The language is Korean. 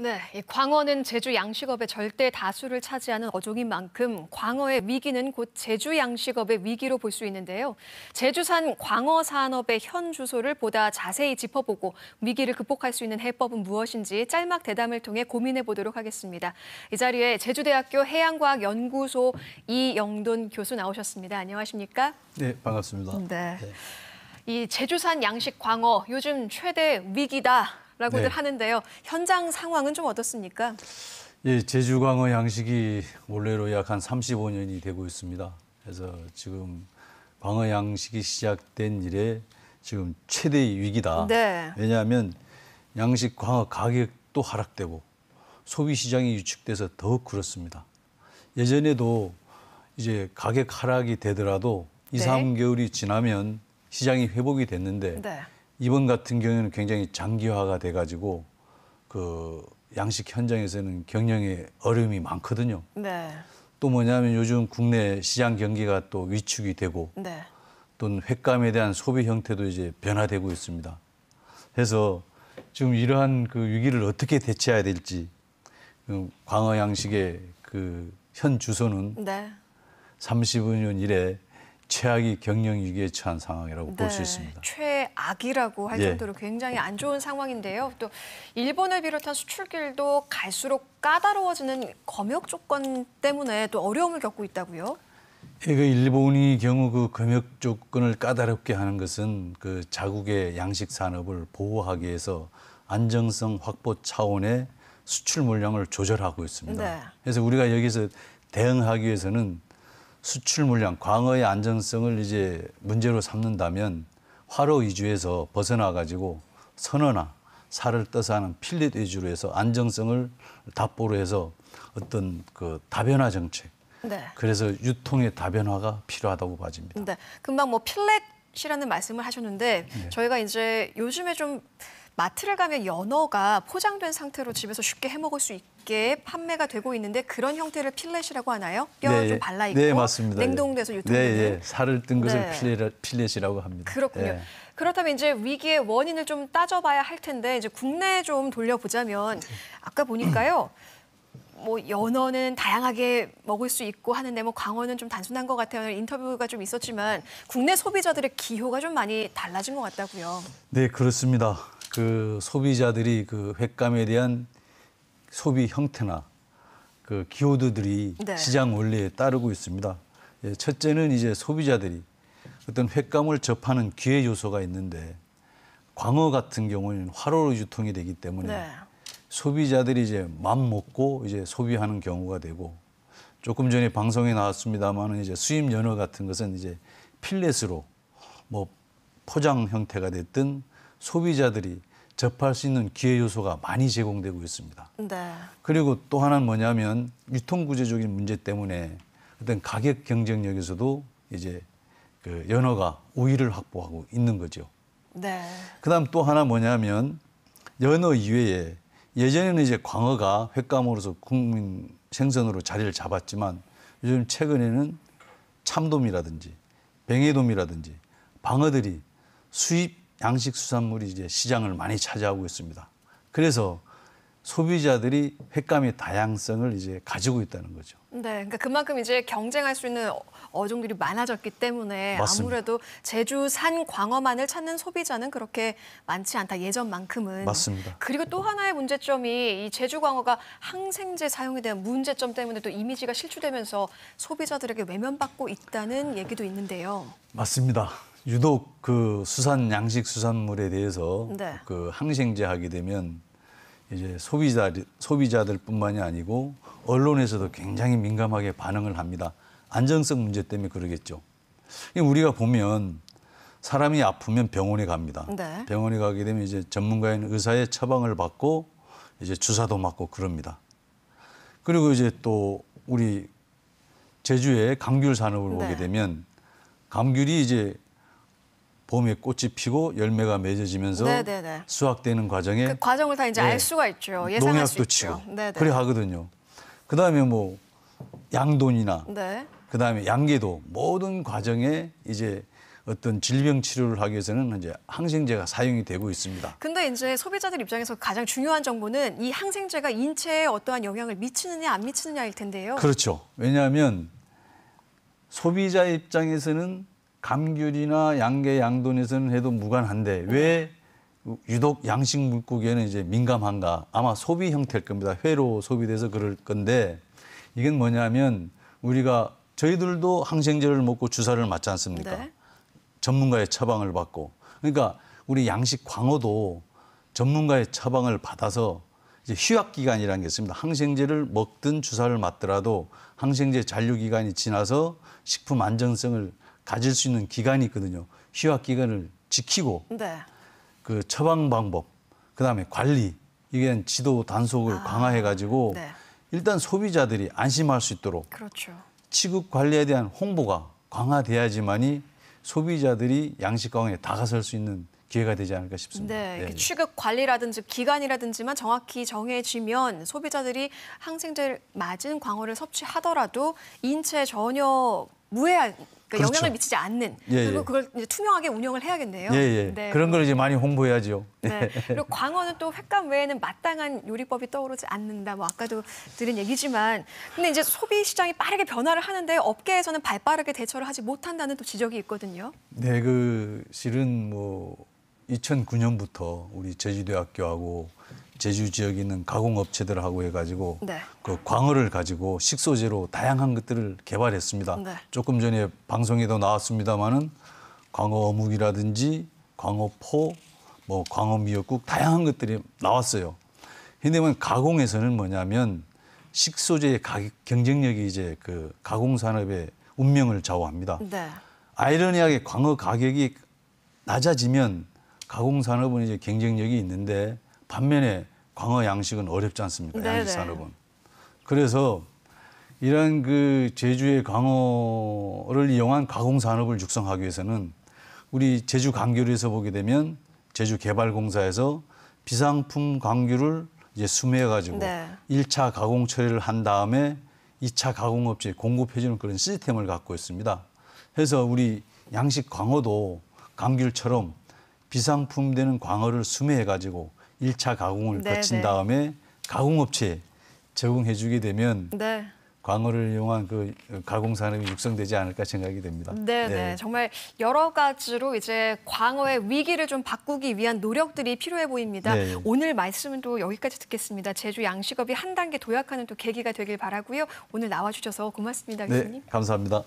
네, 이 광어는 제주 양식업의 절대 다수를 차지하는 어종인 만큼 광어의 위기는 곧 제주 양식업의 위기로 볼 수 있는데요. 제주산 광어 산업의 현 주소를 보다 자세히 짚어보고 위기를 극복할 수 있는 해법은 무엇인지 짤막 대담을 통해 고민해 보도록 하겠습니다. 이 자리에 제주대학교 해양과학연구소 이영돈 교수 나오셨습니다. 안녕하십니까? 네, 반갑습니다. 네. 네. 이 제주산 양식 광어 요즘 최대 위기다. 라고들 네. 하는데요. 현장 상황은 좀 어떻습니까? 예, 제주광어 양식이 원래로 약한 35년이 되고 있습니다. 그래서 지금 광어 양식이 시작된 이래 지금 최대 위기다. 네. 왜냐하면 양식 광어 가격도 하락되고 소비 시장이 유축돼서 더욱 그렇습니다. 예전에도 이제 가격 하락이 되더라도 2, 네. 3개월이 지나면 시장이 회복이 됐는데 네. 이번 같은 경우에는 굉장히 장기화가 돼가지고 그 양식 현장에서는 경영에 어려움이 많거든요. 네. 또 뭐냐면 요즘 국내 시장 경기가 또 위축이 되고 네. 또는 횟감에 대한 소비 형태도 이제 변화되고 있습니다. 그래서 지금 이러한 그 위기를 어떻게 대체해야 될지 그 광어 양식의 그 현 주소는 네. 30년 이래 최악의 경영 위기에 처한 상황이라고 네, 볼수 있습니다. 최악이라고 할 예. 정도로 굉장히 안 좋은 상황인데요. 또 일본을 비롯한 수출길도 갈수록 까다로워지는 검역 조건 때문에 또 어려움을 겪고 있다고요? 예, 그 일본이 경우 그 검역 조건을 까다롭게 하는 것은 그 자국의 양식 산업을 보호하기 위해서 안정성 확보 차원의 수출 물량을 조절하고 있습니다. 네. 그래서 우리가 여기서 대응하기 위해서는 수출 물량, 광어의 안정성을 이제 문제로 삼는다면 화로 위주에서 벗어나 가지고 선어나 살을 떠서 하는 필렛 위주로 해서 안정성을 답보로 해서 어떤 그 다변화 정책. 네. 그래서 유통의 다변화가 필요하다고 봐집니다. 네. 금방 뭐 필렛이라는 말씀을 하셨는데 네. 저희가 이제 요즘에 좀 마트를 가면 연어가 포장된 상태로 집에서 쉽게 해먹을 수 있게 판매가 되고 있는데 그런 형태를 필렛이라고 하나요? 뼈를 네, 좀 예. 발라있고 네, 맞습니다. 냉동돼서 예. 네, 유통되는. 네, 예. 살을 뜬 것을 네. 필렛이라고 합니다. 그렇군요. 예. 그렇다면 이제 위기의 원인을 좀 따져봐야 할 텐데 이제 국내에 좀 돌려보자면 아까 보니까요. 뭐 연어는 다양하게 먹을 수 있고 하는데 뭐 광어는 좀 단순한 것 같아요. 인터뷰가 좀 있었지만 국내 소비자들의 기호가 좀 많이 달라진 것 같다고요. 네 그렇습니다. 그 소비자들이 그 횟감에 대한 소비 형태나 그 기호도들이 네. 시장 원리에 따르고 있습니다. 예, 첫째는 이제 소비자들이 어떤 횟감을 접하는 기회 요소가 있는데 광어 같은 경우는 화로로 유통이 되기 때문에 네. 소비자들이 이제 맘 먹고 이제 소비하는 경우가 되고 조금 전에 방송에 나왔습니다만은 이제 수입 연어 같은 것은 이제 필렛으로 뭐 포장 형태가 됐든 소비자들이 접할 수 있는 기회 요소가 많이 제공되고 있습니다. 네. 그리고 또 하나는 뭐냐면 유통구조적인 문제 때문에 어떤 가격 경쟁력에서도 이제 그 연어가 우위를 확보하고 있는 거죠. 네. 그다음 또 하나 뭐냐면 연어 이외에 예전에는 이제 광어가 횟감으로서 국민 생선으로 자리를 잡았지만 요즘 최근에는 참돔이라든지 뱅해돔이라든지 방어들이 수입 양식 수산물이 이제 시장을 많이 차지하고 있습니다. 그래서 소비자들이 횟감의 다양성을 이제 가지고 있다는 거죠. 네, 그러니까 그만큼 이제 경쟁할 수 있는 어종들이 많아졌기 때문에 맞습니다. 아무래도 제주산 광어만을 찾는 소비자는 그렇게 많지 않다 예전만큼은. 맞습니다. 그리고 또 하나의 문제점이 이 제주 광어가 항생제 사용에 대한 문제점 때문에 또 이미지가 실추되면서 소비자들에게 외면받고 있다는 얘기도 있는데요. 맞습니다. 유독 그 수산 양식 수산물에 대해서 네. 그 항생제 하게 되면 이제 소비자 소비자들뿐만이 아니고 언론에서도 굉장히 민감하게 반응을 합니다. 안정성 문제 때문에 그러겠죠. 우리가 보면 사람이 아프면 병원에 갑니다. 네. 병원에 가게 되면 이제 전문가인 의사의 처방을 받고 이제 주사도 맞고 그럽니다. 그리고 이제 또 우리 제주에 감귤 산업을 네. 보게 되면 감귤이 이제 봄에 꽃이 피고 열매가 맺어지면서 네네네. 네, 네. 수확되는 과정에 그 과정을 다 이제 네. 알 수가 있죠. 예상할 농약도 치고 네, 그래 하거든요. 그다음에 뭐 양돈이나 네. 그다음에 양계도 모든 과정에 이제 어떤 질병 치료를 하기 위해서는 이제 항생제가 사용이 되고 있습니다. 근데 이제 소비자들 입장에서 가장 중요한 정보는 이 항생제가 인체에 어떠한 영향을 미치느냐 안 미치느냐일 텐데요. 그렇죠. 왜냐하면 소비자 입장에서는 감귤이나 양계, 양돈에서는 해도 무관한데 왜 유독 양식 물고기에는 이제 민감한가? 아마 소비 형태일 겁니다. 회로 소비돼서 그럴 건데 이건 뭐냐면 우리가 저희들도 항생제를 먹고 주사를 맞지 않습니까? 네. 전문가의 처방을 받고 그러니까 우리 양식 광어도 전문가의 처방을 받아서 이제 휴약 기간이라는 게 있습니다. 항생제를 먹든 주사를 맞더라도 항생제 잔류 기간이 지나서 식품 안정성을 가질 수 있는 기간이 있거든요. 휴학 기간을 지키고 네. 그 처방 방법, 그다음에 관리 이게 지도 단속을 아, 강화해 가지고 네. 일단 소비자들이 안심할 수 있도록 그렇죠. 취급 관리에 대한 홍보가 강화돼야지만이 소비자들이 양식 가화에 다가설 수 있는 기회가 되지 않을까 싶습니다. 네, 네. 취급 관리라든지 기간이라든지만 정확히 정해지면 소비자들이 항생제 를 맞은 광어를 섭취하더라도 인체에 전혀 무해한 그러니까 그렇죠. 영향을 미치지 않는 예, 예. 그리고 그걸 투명하게 운영을 해야겠네요. 예, 예, 네. 그런 걸 이제 많이 홍보해야죠. 네. 예. 그리고 광어는 또 횟감 외에는 마땅한 요리법이 떠오르지 않는다. 뭐 아까도 들은 얘기지만 근데 이제 소비 시장이 빠르게 변화를 하는데 업계에서는 발빠르게 대처를 하지 못한다는 또 지적이 있거든요. 네, 그 실은 뭐 2009년부터 우리 제주대학교하고 제주 지역에 있는 가공업체들하고 해가지고 네. 그 광어를 가지고 식소재로 다양한 것들을 개발했습니다. 네. 조금 전에 방송에도 나왔습니다마는 광어 어묵이라든지 광어포, 뭐 광어 미역국 다양한 것들이 나왔어요. 근데만 가공에서는 뭐냐면 식소재의 가격 경쟁력이 이제 그 가공 산업의 운명을 좌우합니다. 네. 아이러니하게 광어 가격이 낮아지면 가공 산업은 이제 경쟁력이 있는데 반면에 광어 양식은 어렵지 않습니까? 네네. 양식 산업은. 그래서 이런 그 제주의 광어를 이용한 가공 산업을 육성하기 위해서는 우리 제주 광교리에서 보게 되면 제주 개발공사에서 비상품 광규를 이제 수매해 가지고 네. 1차 가공 처리를 한 다음에 2차 가공업체에 공급해 주는 그런 시스템을 갖고 있습니다. 해서 우리 양식 광어도 광귤처럼 비상품 되는 광어를 수매해 가지고 1차 가공을 네네. 거친 네. 다음에 가공업체에 적응해 주게 되면 네. 광어를 이용한 그 가공 산업이 육성되지 않을까 생각이 됩니다. 네네. 네. 네, 정말 여러 가지로 이제 광어의 위기를 좀 바꾸기 위한 노력들이 필요해 보입니다. 네. 오늘 말씀은 또 여기까지 듣겠습니다. 제주 양식업이 한 단계 도약하는 또 계기가 되길 바라고요. 오늘 나와주셔서 고맙습니다, 네, 교수님. 네, 감사합니다.